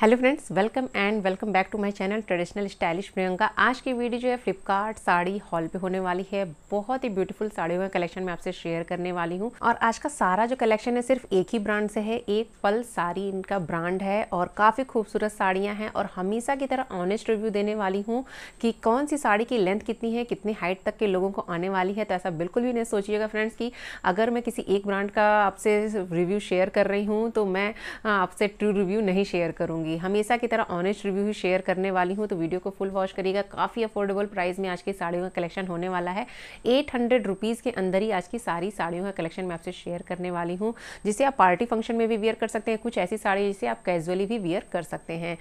hello friends welcome and welcome back to my channel traditional stylish Priyanka आज की video जो है फ्लिपकार्ट साड़ी हॉल पे होने वाली है बहुत ही ब्यूटीफुल साड़ियों का कलेक्शन मैं आपसे शेयर करने वाली हूँ और आज का सारा जो कलेक्शन है सिर्फ एक ही ब्रांड से है एक पल साड़ी इनका ब्रांड है और काफ़ी खूबसूरत साड़ियाँ हैं और हमेशा की तरह ऑनेस्ट रिव्यू देने वाली हूँ कि कौन सी साड़ी की लेंथ कितनी है कितनी हाइट तक के लोगों को आने वाली है तो ऐसा बिल्कुल भी नहीं सोचिएगा फ्रेंड्स कि अगर मैं किसी एक ब्रांड का आपसे रिव्यू शेयर कर रही हूँ तो मैं हाँ, आपसे ट्रू रिव्यू नहीं शेयर करूँगी करूंगी हमेशा की तरह ऑनेस्ट रिव्यू ही शेयर करने वाली हूँ तो वीडियो को फुल वॉश करिएगा काफ़ी अफोर्डेबल प्राइस में आज की साड़ियों का कलेक्शन होने वाला है एट हंड्रेड रुपीज़ के अंदर ही आज की सारी साड़ियों का कलेक्शन मैं आपसे शेयर करने वाली हूँ जिसे आप पार्टी फंक्शन में भी वियर कर सकते हैं कुछ ऐसी साड़ी जिसे आप कैजुअली भी वियर कर सकते हैं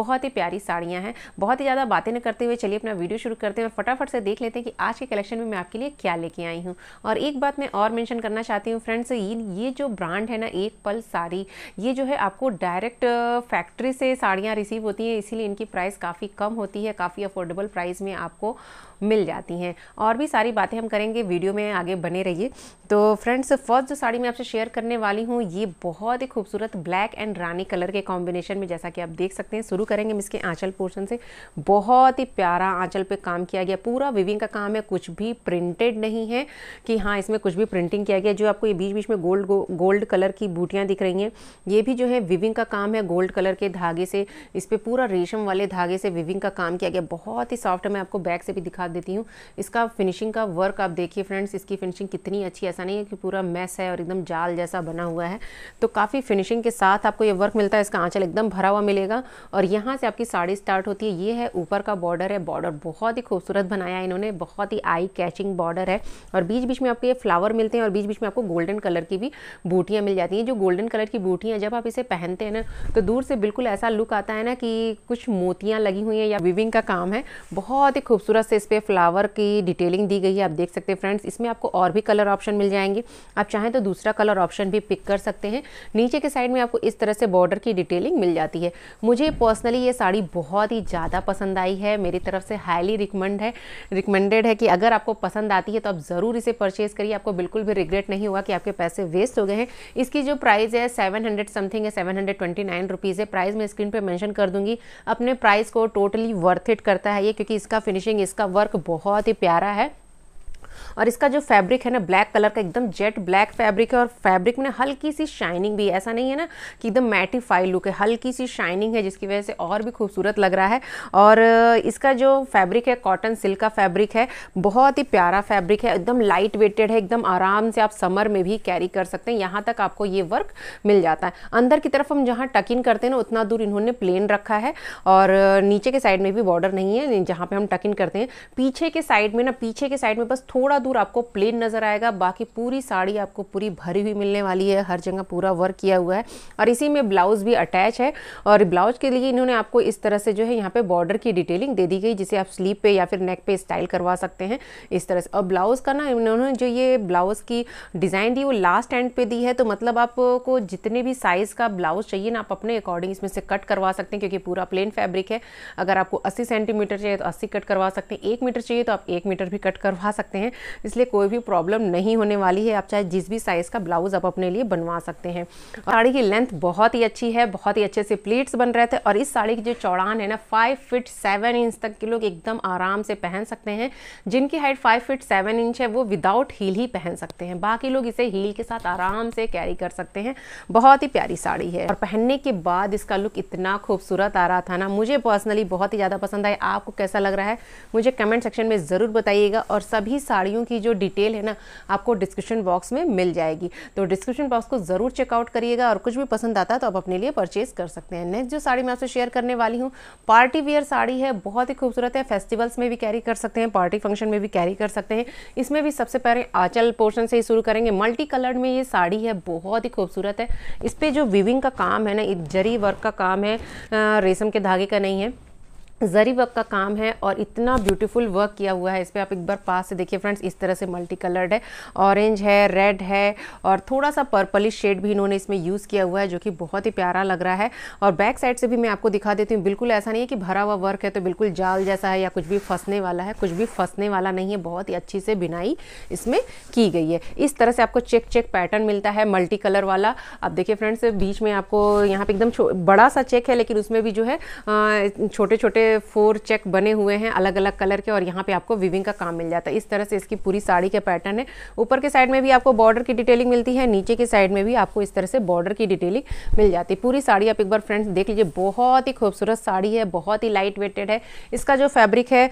बहुत ही प्यारी साड़ियाँ हैं बहुत ही ज़्यादा बातें न करते हुए चलिए अपना वीडियो शुरू करते हैं और फटाफट से देख लेते हैं कि आज के कलेक्शन में मैं आपके लिए क्या लेके आई हूँ और एक बात मैं और मैंशन करना चाहती हूँ फ्रेंड्स ये ये जो ब्रांड है ना एक पल साड़ी ये जो है आपको डायरेक्ट फैक्ट्री uh, से साड़ियाँ रिसीव होती हैं इसीलिए इनकी प्राइस काफ़ी कम होती है काफ़ी अफोर्डेबल प्राइस में आपको मिल जाती हैं और भी सारी बातें हम करेंगे वीडियो में आगे बने रहिए तो फ्रेंड्स फर्स्ट जो साड़ी मैं आपसे शेयर करने वाली हूँ ये बहुत ही खूबसूरत ब्लैक एंड रानी कलर के कॉम्बिनेशन में जैसा कि आप देख सकते हैं शुरू करेंगे हम इसके आँचल पोर्शन से बहुत ही प्यारा आँचल पर काम किया गया पूरा विविंग का काम है कुछ भी प्रिंटेड नहीं है कि हाँ इसमें कुछ भी प्रिंटिंग किया गया जो आपको ये बीच बीच में गोल्ड गो, गोल्ड कलर की बूटियाँ दिख रही हैं ये भी जो है विविंग का काम है गोल्ड कलर के धागे से इस पर पूरा रेशम वाले धागे से विविंग का काम किया गया बहुत ही सॉफ्ट मैं आपको बैक से भी दिखा देती हूँ इसका फिनिशिंग का वर्क आप देखिए फ्रेंड्स इसकी फिनिशिंग कितनी अच्छी ऐसा नहीं है कि पूरा मैस है और एकदम जाल जैसा बना हुआ है तो काफ़ी फिनिशिंग के साथ आपको ये वर्क मिलता है इसका आँचल एकदम भरा हुआ मिलेगा और यहाँ से आपकी साड़ी स्टार्ट होती है ये है ऊपर का बॉर्डर है बॉर्डर बहुत ही खूबसूरत बनाया है इन्होंने बहुत ही आई कैचिंग बॉर्डर है और बीच बीच में आपको ये फ्लावर मिलते हैं और बीच बीच में आपको गोल्डन कलर की भी बूटियाँ मिल जाती हैं जो गोल्डन कलर की बूटियाँ जब आप इसे पहनते हैं ना तो दूर से बिल्कुल ऐसा लुक आता है ना कि कुछ मोतियाँ लगी हुई हैं या विविंग का काम है बहुत ही खूबसूरत से इस पर फ्लावर की डिटेलिंग दी गई है आप देख सकते हैं फ्रेंड्स इसमें आपको और भी कलर ऑप्शन मिल जाएंगे आप चाहें तो दूसरा कलर ऑप्शन भी पिक कर सकते हैं नीचे के साइड में आपको इस तरह से बॉर्डर की डिटेलिंग मिल जाती है मुझे पर्सनली ये साड़ी बहुत ही ज़्यादा पसंद आई है मेरी तरफ से हाईली रिकमेंड है रिकमेंडेड है कि अगर आपको पसंद आती है तो आप ज़रूर इसे परचेज़ करिए आपको बिल्कुल भी रिग्रेट नहीं हुआ कि आपके पैसे वेस्ट हो गए हैं इसकी जो प्राइस है सेवन हंड्रेड समथिंग है seven hundred twenty nine rupees है प्राइस मैं स्क्रीन पर मैंशन कर दूंगी अपने प्राइस को टोटली वर्थ इट करता है ये क्योंकि इसका फिनिशिंग इसका वर्क वर्क बहुत ही प्यारा है और इसका जो फैब्रिक है ना ब्लैक कलर का एकदम जेट ब्लैक फैब्रिक है और फैब्रिक में हल्की सी शाइनिंग भी ऐसा नहीं है ना कि एकदम मैटिफाई लुक है हल्की सी शाइनिंग है जिसकी वजह से और भी खूबसूरत लग रहा है और इसका जो फैब्रिक है कॉटन सिल्क का फैब्रिक है बहुत ही प्यारा फैब्रिक है एकदम लाइट वेटेड है एकदम आराम से आप समर में भी कैरी कर सकते हैं यहाँ तक आपको ये वर्क मिल जाता है अंदर की तरफ हम जहाँ टक इन करते हैं ना उतना दूर इन्होंने प्लेन रखा है और नीचे के साइड में भी बॉर्डर नहीं है जहाँ पे हम टक इन करते हैं पीछे के साइड में ना पीछे के साइड में बस थोड़ा थोड़ा दूर आपको प्लेन नज़र आएगा बाकी पूरी साड़ी आपको पूरी भरी हुई मिलने वाली है हर जगह पूरा वर्क किया हुआ है और इसी में ब्लाउज़ भी अटैच है और ब्लाउज के लिए इन्होंने आपको इस तरह से जो है यहाँ पे बॉर्डर की डिटेलिंग दे दी गई जिसे आप स्लीप पे या फिर नेक पे स्टाइल करवा सकते हैं इस तरह से और ब्लाउज़ का ना इन्होंने जो ये ब्लाउज़ की डिज़ाइन दी वो लास्ट एंड पे दी है तो मतलब आपको जितने भी साइज़ का ब्लाउज़ चाहिए ना आप अपने अकॉर्डिंग इसमें से कट करवा सकते हैं क्योंकि पूरा प्लेन फैब्रिक है अगर आपको अस्सी सेंटीमीटर चाहिए तो अस्सी कट करवा सकते हैं एक मीटर चाहिए तो आप एक मीटर भी कट करवा सकते हैं इसलिए कोई भी प्रॉब्लम नहीं होने वाली है आप चाहे जिस भी साइज़ का ब्लाउज़ आप अपने लिए बनवा सकते हैं साड़ी की लेंथ बहुत ही अच्छी है बहुत ही अच्छे से प्लीट्स बन रहे थे और इस साड़ी की जो चौड़ान है ना फाइव फिट सेवन इंच तक के लोग एकदम आराम से पहन सकते हैं जिनकी height five feet seven inch है वो विदाउट हील ही पहन सकते हैं बाकी लोग इसे हील के साथ आराम से कैरी कर सकते हैं बहुत ही प्यारी साड़ी है और पहनने के बाद इसका लुक इतना खूबसूरत आ रहा था ना मुझे पर्सनली बहुत ही ज़्यादा पसंद आया आपको कैसा लग रहा है मुझे कमेंट सेक्शन में ज़रूर बताइएगा और सभी साड़ी साड़ियों की जो डिटेल है ना आपको डिस्क्रिप्शन बॉक्स में मिल जाएगी तो डिस्क्रिप्शन बॉक्स को ज़रूर चेकआउट करिएगा और कुछ भी पसंद आता है तो आप अपने लिए परचेज़ कर सकते हैं नेक्स्ट जो साड़ी मैं आपसे शेयर करने वाली हूँ पार्टी वियर साड़ी है बहुत ही खूबसूरत है फेस्टिवल्स में भी कैरी कर सकते हैं पार्टी फंक्शन में भी कैरी कर सकते हैं इसमें भी सबसे पहले आंचल पोर्शन से ही शुरू करेंगे मल्टी कलर्ड में ये साड़ी है बहुत ही खूबसूरत है इस पर जो विविंग का काम है ना जरी वर्क का काम है रेशम के धागे का नहीं है जरी वर्क का काम है और इतना ब्यूटीफुल वर्क किया हुआ है इस पर आप एक बार पास से देखिए फ्रेंड्स इस तरह से मल्टी कलर्ड है ऑरेंज है रेड है और थोड़ा सा पर्पलिश शेड भी इन्होंने इसमें यूज़ किया हुआ है जो कि बहुत ही प्यारा लग रहा है और बैक साइड से भी मैं आपको दिखा देती हूँ बिल्कुल ऐसा नहीं है कि भरा हुआ वर्क है तो बिल्कुल जाल जैसा है या कुछ भी फंसने वाला है कुछ भी फंसने वाला नहीं है बहुत ही अच्छी से बिनाई इसमें की गई है इस तरह से आपको चेक चेक पैटर्न मिलता है मल्टी कलर वाला अब देखिए फ्रेंड्स बीच में आपको यहाँ पर एकदम बड़ा सा चेक है लेकिन उसमें भी जो है छोटे छोटे फोर चेक बने हुए हैं अलग अलग कलर के और यहाँ पे आपको विविंग का काम मिल जाता है इस तरह से इसकी पूरी साड़ी के पैटर्न है ऊपर के साइड में भी आपको बॉर्डर की डिटेलिंग मिलती है नीचे के साइड में भी आपको इस तरह से बॉर्डर की डिटेलिंग मिल जाती है पूरी साड़ी आप एक बार फ्रेंड्स देख लीजिए बहुत ही खूबसूरत साड़ी है बहुत ही लाइट वेटेड है इसका जो फैब्रिक है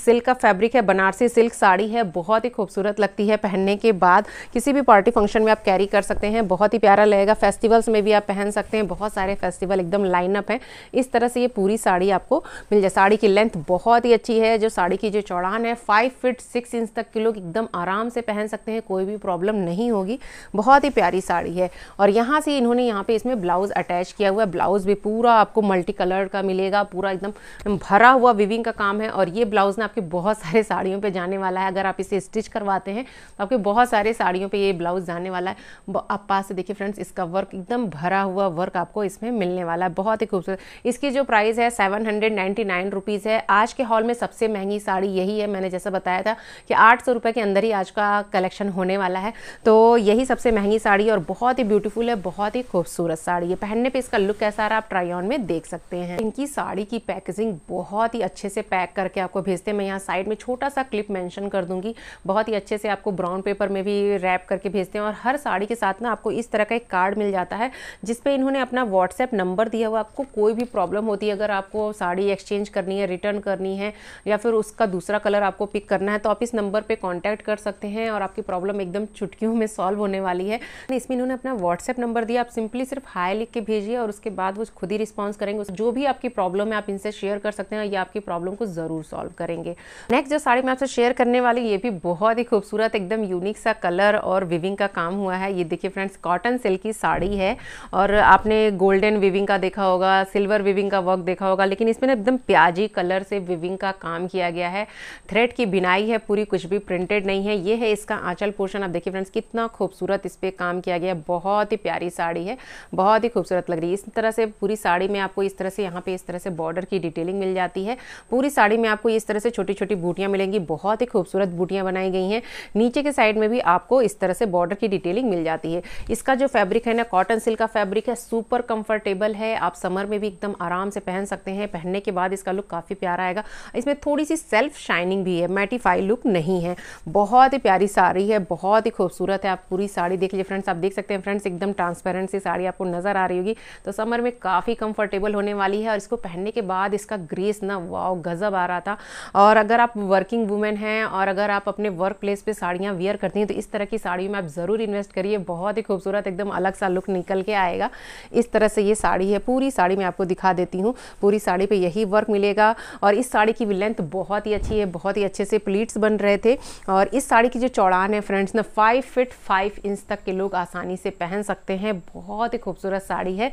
सिल्क का फैब्रिक है बनारसी सिल्क साड़ी है बहुत ही खूबसूरत लगती है पहनने के बाद किसी भी पार्टी फंक्शन में आप कैरी कर सकते हैं बहुत ही प्यारा लगेगा फेस्टिवल्स में भी आप पहन सकते हैं बहुत सारे फेस्टिवल एकदम लाइनअप है इस तरह से ये पूरी साड़ी आपको मिल जाए साड़ी की लेंथ बहुत ही अच्छी है जो साड़ी की जो चौड़ान है फाइव फिट सिक्स इंच तक के लोग एकदम आराम से पहन सकते हैं कोई भी प्रॉब्लम नहीं होगी बहुत ही प्यारी साड़ी है और यहाँ से इन्होंने यहाँ पे इसमें ब्लाउज़ अटैच किया हुआ है ब्लाउज़ भी पूरा आपको मल्टी कलर का मिलेगा पूरा एकदम भरा हुआ विविंग का काम है और ये ब्लाउज़ ना आपके बहुत सारे साड़ियों पर जाने वाला है अगर आप इसे स्टिच करवाते हैं तो आपके बहुत सारे साड़ियों पर ये ब्लाउज़ जाने वाला है आप पास से देखिए फ्रेंड्स इसका वर्क एकदम भरा हुआ वर्क आपको इसमें मिलने वाला है बहुत ही खूबसूरत इसकी जो प्राइस है सेवन हंड्रेड है आज के हॉल में सबसे महंगी साड़ी यही है मैंने जैसा बताया था कि आठ सौ के अंदर ही आज का कलेक्शन होने वाला है तो यही सबसे महंगी साड़ी है और बहुत ही ब्यूटीफुल है बहुत ही खूबसूरत साड़ी है पहनने पर इसका लुक कैसा आ रहा आप ट्राई ऑन में देख सकते हैं इनकी साड़ी की पैकेजिंग बहुत ही अच्छे से पैक करके आपको भेजते हैं मैं यहाँ साइड में छोटा सा क्लिप मैंशन कर दूंगी बहुत ही अच्छे से आपको ब्राउन पेपर में भी रैप करके भेजते हैं और हर साड़ी के साथ ना आपको इस तरह का एक कार्ड मिल जाता है जिसपे इन्होंने अपना व्हाट्सएप नंबर दिया हुआ आपको कोई भी प्रॉब्लम होती है अगर आपको साड़ी एक्सचेंज करनी है रिटर्न करनी है या फिर उसका दूसरा कलर आपको पिक करना है तो आप इस नंबर पर कॉन्टैक्ट कर सकते हैं और आपकी प्रॉब्लम एकदम चुटकियों में सॉल्व होने वाली है इसमें इन्होंने अपना व्हाट्सएप नंबर दिया आप सिंपली सिर्फ हाई लिख के भेजिए और उसके बाद वो खुद ही रिस्पॉन्स करेंगे जो भी आपकी प्रॉब्लम है आप इनसे शेयर कर सकते हैं या आपकी प्रॉब्लम को ज़रूर सॉल्व करेंगे नेक्स्ट जो साड़ी मैं आपसे शेयर करने वाली ये भी बहुत ही खूबसूरत एकदम यूनिक सा कलर और विविंग का काम हुआ है ये देखिए फ्रेंड्स कॉटन सिल्क की साड़ी है और आपने गोल्डन विविंग का देखा होगा सिल्वर विविंग का वर्क देखा होगा लेकिन लेकिन इसमें ना एकदम प्याजी कलर से विविंग का काम किया गया है थ्रेड की बिनाई है पूरी कुछ भी प्रिंटेड नहीं है ये है इसका आंचल पोर्शन आप देखिए फ्रेंड्स कितना खूबसूरत इस पर काम किया गया है बहुत ही प्यारी साड़ी है बहुत ही खूबसूरत लग रही है इस तरह से पूरी साड़ी में आपको इस तरह से यहाँ पर इस तरह से बॉर्डर की डिटेलिंग मिल जाती है पूरी साड़ी में आपको इस तरह से छोटी छोटी बूटियाँ मिलेंगी बहुत ही खूबसूरत बूटियाँ बनाई गई हैं नीचे के साइड में भी आपको इस तरह से बॉर्डर की डिटेलिंग मिल जाती है इसका जो फैब्रिक है ना कॉटन सिल्क का फैब्रिक है सुपर कंफर्टेबल है आप समर में भी एकदम आराम से पहन सकते हैं पहनने के बाद इसका लुक काफ़ी प्यारा आएगा इसमें थोड़ी सी सेल्फ शाइनिंग भी है मैटिफाई लुक नहीं है बहुत ही प्यारी साड़ी है बहुत ही खूबसूरत है आप पूरी साड़ी देख लीजिए फ्रेंड्स आप देख सकते हैं फ्रेंड्स एकदम ट्रांसपेरेंट सी साड़ी आपको नज़र आ रही होगी तो समर में काफ़ी कंफर्टेबल होने वाली है और इसको पहनने के बाद इसका ग्रेस ना वाओ गज़ब आ रहा था और अगर आप वर्किंग वुमेन हैं और अगर आप अपने वर्क प्लेस पर साड़ियाँ वेयर करती हैं तो इस तरह की साड़ी में आप ज़रूर इन्वेस्ट करिए बहुत ही खूबसूरत एकदम अलग सा लुक निकल के आएगा इस तरह से ये साड़ी है पूरी साड़ी मैं आपको दिखा देती हूँ पूरी साड़ी पे यही वर्क मिलेगा और इस साड़ी की लेंथ बहुत ही अच्छी है बहुत ही अच्छे से प्लीट्स बन रहे थे और इस साड़ी की जो चौड़ान है फ्रेंड्स ना फाइव फिट फाइव इंच तक के लोग आसानी से पहन सकते हैं बहुत ही खूबसूरत साड़ी है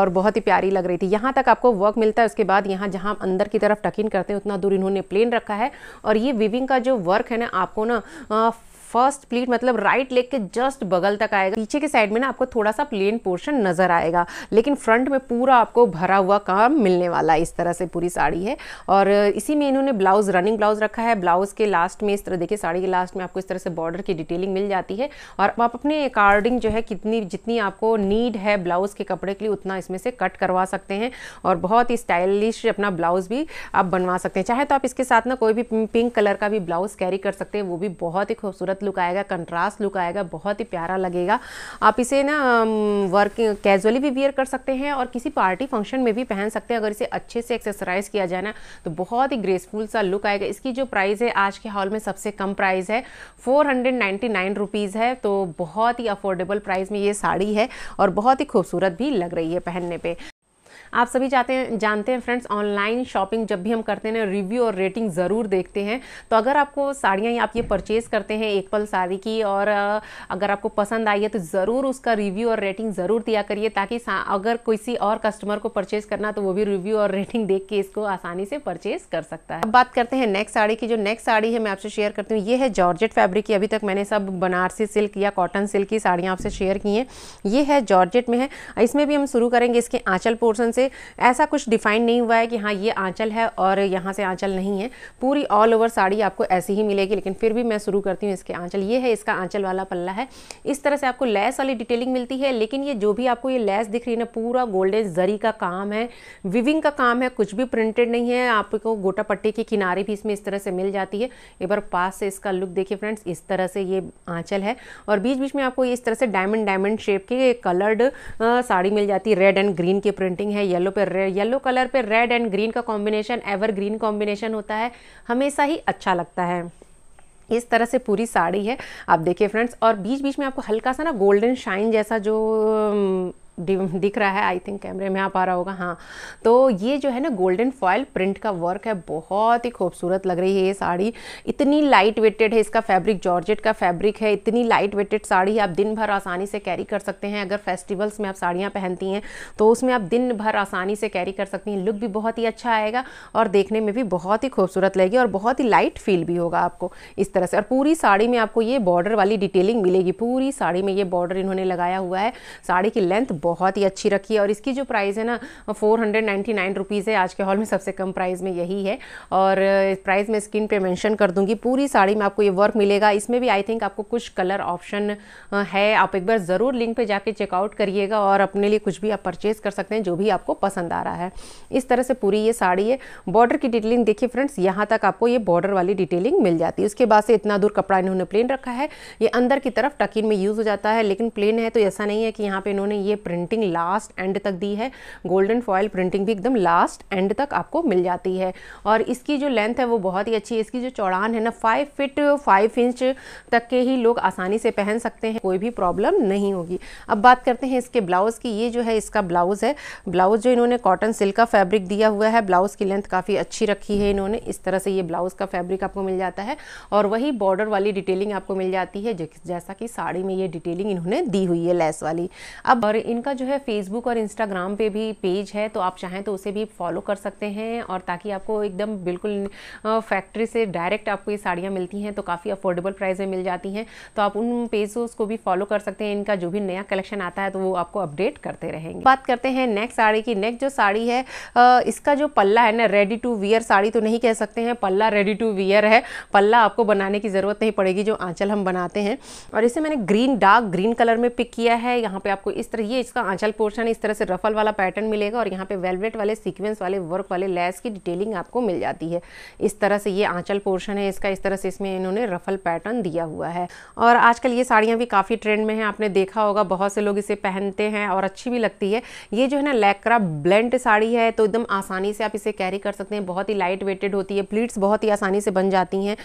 और बहुत ही प्यारी लग रही थी यहाँ तक आपको वर्क मिलता है उसके बाद यहाँ जहाँ अंदर की तरफ टकिन करते हैं उतना दूर इन्होंने प्लेन रखा है और ये विविंग का जो वर्क है ना आपको ना फर्स्ट प्लीट मतलब राइट लेग के जस्ट बगल तक आएगा पीछे के साइड में ना आपको थोड़ा सा प्लेन पोर्शन नजर आएगा लेकिन फ्रंट में पूरा आपको भरा हुआ काम मिलने वाला है इस तरह से पूरी साड़ी है और इसी में इन्होंने ब्लाउज रनिंग ब्लाउज रखा है ब्लाउज के लास्ट में इस तरह देखिए साड़ी के लास्ट में आपको इस तरह से बॉर्डर की डिटेलिंग मिल जाती है और आप अपने अकॉर्डिंग जो है कितनी जितनी आपको नीड है ब्लाउज के कपड़े के लिए उतना इसमें से कट करवा सकते हैं और बहुत ही स्टाइलिश अपना ब्लाउज भी आप बनवा सकते हैं चाहे तो आप इसके साथ ना कोई भी पिंक कलर का भी ब्लाउज कैरी कर सकते हैं वो भी बहुत ही खूबसूरत लुक आएगा कंट्रास्ट लुक आएगा बहुत ही प्यारा लगेगा आप इसे ना वर्क कैजुअली भी वियर कर सकते हैं और किसी पार्टी फंक्शन में भी पहन सकते हैं अगर इसे अच्छे से एक्सेसराइज किया जाए ना तो बहुत ही ग्रेसफुल सा लुक आएगा इसकी जो प्राइस है आज के हॉल में सबसे कम प्राइस है फोर हंड्रेड है तो बहुत ही अफोर्डेबल प्राइस में ये साड़ी है और बहुत ही खूबसूरत भी लग रही है पहनने पर आप सभी जाते हैं जानते हैं फ्रेंड्स ऑनलाइन शॉपिंग जब भी हम करते हैं रिव्यू और रेटिंग ज़रूर देखते हैं तो अगर आपको साड़ियाँ आप ये परचेज़ करते हैं एक पल साड़ी की और अगर आपको पसंद आई है तो ज़रूर उसका रिव्यू और रेटिंग ज़रूर दिया करिए ताकि अगर किसी और कस्टमर को परचेज़ करना तो वो भी रिव्यू और रेटिंग देख के इसको आसानी से परचेज़ कर सकता है अब बात करते हैं नेक्स्ट साड़ी की जो नेक्स्ट साड़ी है मैं आपसे शेयर करती हूँ ये है जॉर्जेट फैब्रिक की अभी तक मैंने सब बनारसी सिल्क या कॉटन सिल्क की साड़ियाँ आपसे शेयर की हैं ये है जॉर्जेट में है इसमें भी हम शुरू करेंगे इसके आँचल पोर्सन से से ऐसा कुछ डिफाइन नहीं हुआ है कि हाँ ये आंचल है और यहाँ से आंचल नहीं है पूरी ऑल ओवर साड़ी आपको ऐसी ही मिलेगी लेकिन फिर भी मैं शुरू करती हूँ इसके आंचल ये है इसका आंचल वाला पल्ला है इस तरह से आपको लेस वाली डिटेलिंग मिलती है लेकिन ये जो भी आपको ये लेस दिख रही है ना पूरा गोल्डन जरी का काम है विविंग का काम है कुछ भी प्रिंटेड नहीं है आपको गोटा पट्टी के किनारे भी इसमें इस तरह से मिल जाती है एक बार पास से इसका लुक देखिए फ्रेंड्स इस तरह से ये आंचल है और बीच बीच में आपको इस तरह से डायमंड डायमंड शेप के कलर्ड साड़ी मिल जाती है रेड एंड ग्रीन की प्रिंटिंग है है येलो पे रेड येलो कलर पे रेड एंड ग्रीन का कॉम्बिनेशन एवर ग्रीन कॉम्बिनेशन होता है हमेशा ही अच्छा लगता है इस तरह से पूरी साड़ी है आप देखिए फ्रेंड्स और बीच बीच में आपको हल्का सा ना गोल्डन शाइन जैसा जो दिख रहा है आई थिंक कैमरे में आ पा रहा होगा हाँ तो ये जो है ना गोल्डन फॉयल प्रिंट का वर्क है बहुत ही खूबसूरत लग रही है ये साड़ी इतनी लाइट वेटेड है इसका फैब्रिक जॉर्जेट का फैब्रिक है इतनी लाइट वेटेड साड़ी आप दिन भर आसानी से कैरी कर सकते हैं अगर फेस्टिवल्स में आप साड़ियाँ पहनती हैं तो उसमें आप दिन भर आसानी से कैरी कर सकती हैं लुक भी बहुत ही अच्छा आएगा और देखने में भी बहुत ही खूबसूरत लगेगी और बहुत ही लाइट फील भी होगा आपको इस तरह से और पूरी साड़ी में आपको ये बॉर्डर वाली डिटेलिंग मिलेगी पूरी साड़ी में ये बॉर्डर इन्होंने लगाया हुआ है साड़ी की लेंथ बहुत ही अच्छी रखी है और इसकी जो प्राइस है ना फोर हंड्रेड नाइन रुपीज़ है आज के हॉल में सबसे कम प्राइस में यही है और प्राइस मैं स्क्रीन पे मेंशन कर दूंगी पूरी साड़ी में आपको ये वर्क मिलेगा इसमें भी आई थिंक आपको कुछ कलर ऑप्शन है आप एक बार ज़रूर लिंक पे जाके चेकआउट करिएगा और अपने लिए कुछ भी आप परचेज़ कर सकते हैं जो भी आपको पसंद आ रहा है इस तरह से पूरी ये साड़ी है बॉर्डर की डिटेलिंग देखिए फ्रेंड्स यहाँ तक आपको ये बॉर्डर वाली डिटेलिंग मिल जाती है उसके बाद से इतना दूर कपड़ा इन्होंने प्लेन रखा है ये अंदर की तरफ टकिन में यूज़ हो जाता है लेकिन प्लेन है तो ऐसा नहीं है कि यहाँ पर इन्होंने ये प्रिंटिंग लास्ट एंड तक दी है गोल्डन फॉयल प्रिंटिंग भी एकदम लास्ट एंड तक आपको मिल जाती है और इसकी जो लेंथ है वो बहुत ही अच्छी है इसकी जो चौड़ान है ना फाइव फिट फाइव इंच तक के ही लोग आसानी से पहन सकते हैं कोई भी प्रॉब्लम नहीं होगी अब बात करते हैं इसके ब्लाउज़ की ये जो है इसका ब्लाउज़ है ब्लाउज़ जो इन्होंने कॉटन सिल्क का फैब्रिक दिया हुआ है ब्लाउज़ की लेंथ काफ़ी अच्छी रखी है इन्होंने इस तरह से ये ब्लाउज़ का फैब्रिक आपको मिल जाता है और वही बॉर्डर वाली डिटेलिंग आपको मिल जाती है जैसा कि साड़ी में ये डिटेलिंग इन्होंने दी हुई है लेस वाली अब और इन उनका जो है फेसबुक और इंस्टाग्राम पे भी पेज है तो आप चाहें तो उसे भी फॉलो कर सकते हैं और ताकि आपको एकदम बिल्कुल फैक्ट्री से डायरेक्ट आपको ये साड़ियाँ मिलती हैं तो काफ़ी अफोर्डेबल प्राइस में मिल जाती हैं तो आप उन पेजों को भी फॉलो कर सकते हैं इनका जो भी नया कलेक्शन आता है तो वो आपको अपडेट करते रहेंगे बात करते हैं नेक्स्ट साड़ी की नेक्स्ट जो साड़ी है इसका जो पल्ला है ना रेडी टू वियर साड़ी तो नहीं कह सकते हैं पल्ला रेडी टू वियर है पल्ला आपको बनाने की ज़रूरत नहीं पड़ेगी जो आंचल हम बनाते हैं और इसे मैंने ग्रीन डार्क ग्रीन कलर में पिक किया है यहाँ पे आपको इस तरह ये इसका आंचल पोर्शन इस तरह से रफल वाला पैटर्न मिलेगा और यहाँ पे वेलवेट वाले सीक्वेंस वाले वर्क वाले लैस की डिटेलिंग आपको मिल जाती है इस तरह से ये आंचल पोर्शन है इसका इस तरह से इसमें इन्होंने रफल पैटर्न दिया हुआ है और आजकल ये साड़ियाँ भी काफ़ी ट्रेंड में हैं आपने देखा होगा बहुत से लोग इसे पहनते हैं और अच्छी भी लगती है ये जो है ना लैक्रा ब्लेंट साड़ी है तो एकदम आसानी से आप इसे कैरी कर सकते हैं बहुत ही लाइट वेटेड होती है प्लीट्स बहुत ही आसानी से बन जाती हैं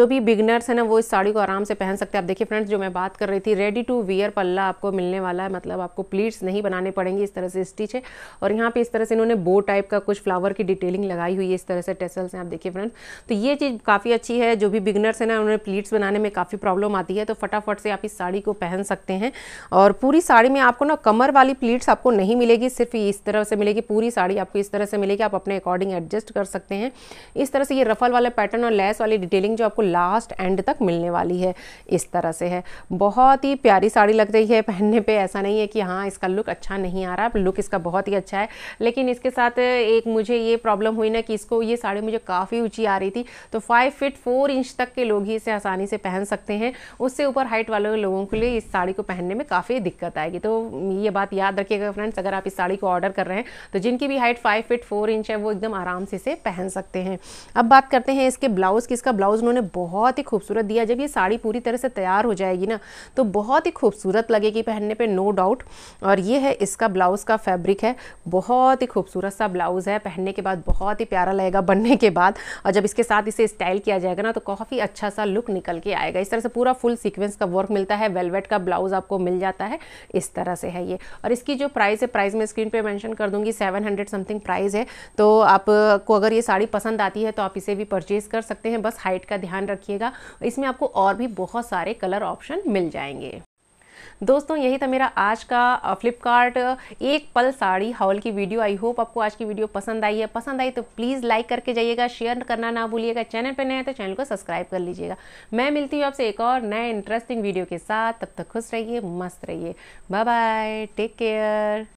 जो भी बिगनर्स हैं ना वो इस साड़ी को आराम से पहन सकते हैं आप देखिए फ्रेंड्स जो मैं बात कर रही थी रेडी टू वियर पल्ला आपको मिलने वाला है मतलब आपको प्लीट्स स्टिच नहीं बनाने पड़ेंगे इस तरह से स्टिच है और यहाँ पे इस तरह से इन्होंने बो टाइप का कुछ फ्लावर की डिटेलिंग लगाई हुई है इस तरह से टेसल्स हैं आप देखिए फ्रेंड्स तो ये चीज़ काफ़ी अच्छी है जो भी बिगनर्स हैं ना उन्हें प्लीट्स बनाने में काफ़ी प्रॉब्लम आती है तो फटाफट से आप इस साड़ी को पहन सकते हैं और पूरी साड़ी में आपको ना कमर वाली प्लीट्स आपको नहीं मिलेगी सिर्फ इस तरह से मिलेगी पूरी साड़ी आपको इस तरह से मिलेगी आप अपने अकॉर्डिंग एडजस्ट कर सकते हैं इस तरह से ये रफल वाला पैटर्न और लेस वाली डिटेलिंग जो आपको लास्ट एंड तक मिलने वाली है इस तरह से है बहुत ही प्यारी साड़ी लग रही है पहनने पे ऐसा नहीं है कि हाँ इसका इसका लुक अच्छा नहीं आ रहा लुक इसका बहुत ही अच्छा है लेकिन इसके साथ एक मुझे ये प्रॉब्लम हुई ना कि इसको ये साड़ी मुझे काफ़ी ऊँची आ रही थी तो फाइव फिट फोर इंच तक के लोग ही इसे आसानी से पहन सकते हैं उससे ऊपर हाइट वाले लोगों के लिए इस साड़ी को पहनने में काफ़ी दिक्कत आएगी तो ये बात याद रखिएगा फ्रेंड्स अगर आप इस साड़ी को ऑर्डर कर रहे हैं तो जिनकी भी height five feet four inch है वो एकदम आराम से इसे पहन सकते हैं अब बात करते हैं इसके ब्लाउज़ की इसका ब्लाउज़ उन्होंने बहुत ही खूबसूरत दिया जब ये साड़ी पूरी तरह से तैयार हो जाएगी ना तो बहुत ही खूबसूरत लगेगी पहनने पर नो डाउट और और ये है इसका ब्लाउज़ का फैब्रिक है बहुत ही खूबसूरत सा ब्लाउज़ है पहनने के बाद बहुत ही प्यारा लगेगा बनने के बाद और जब इसके साथ इसे स्टाइल किया जाएगा ना तो काफ़ी अच्छा सा लुक निकल के आएगा इस तरह से पूरा फुल सीक्वेंस का वर्क मिलता है वेलवेट का ब्लाउज़ आपको मिल जाता है इस तरह से है ये और इसकी जो प्राइस है प्राइस मैं स्क्रीन पर मैंशन कर दूँगी सेवन समथिंग प्राइस है तो आपको अगर ये साड़ी पसंद आती है तो आप इसे भी परचेज़ कर सकते हैं बस हाइट का ध्यान रखिएगा इसमें आपको और भी बहुत सारे कलर ऑप्शन मिल जाएंगे दोस्तों यही था मेरा आज का फ्लिपकार्ट एक पल साड़ी हॉल की वीडियो आई होप आपको आज की वीडियो पसंद आई है पसंद आई तो प्लीज़ लाइक करके जाइएगा शेयर करना ना भूलिएगा चैनल पर नए हैं तो चैनल को सब्सक्राइब कर लीजिएगा मैं मिलती हूँ आपसे एक और नए इंटरेस्टिंग वीडियो के साथ तब तक खुश रहिए मस्त रहिए बाय बाय टेक केयर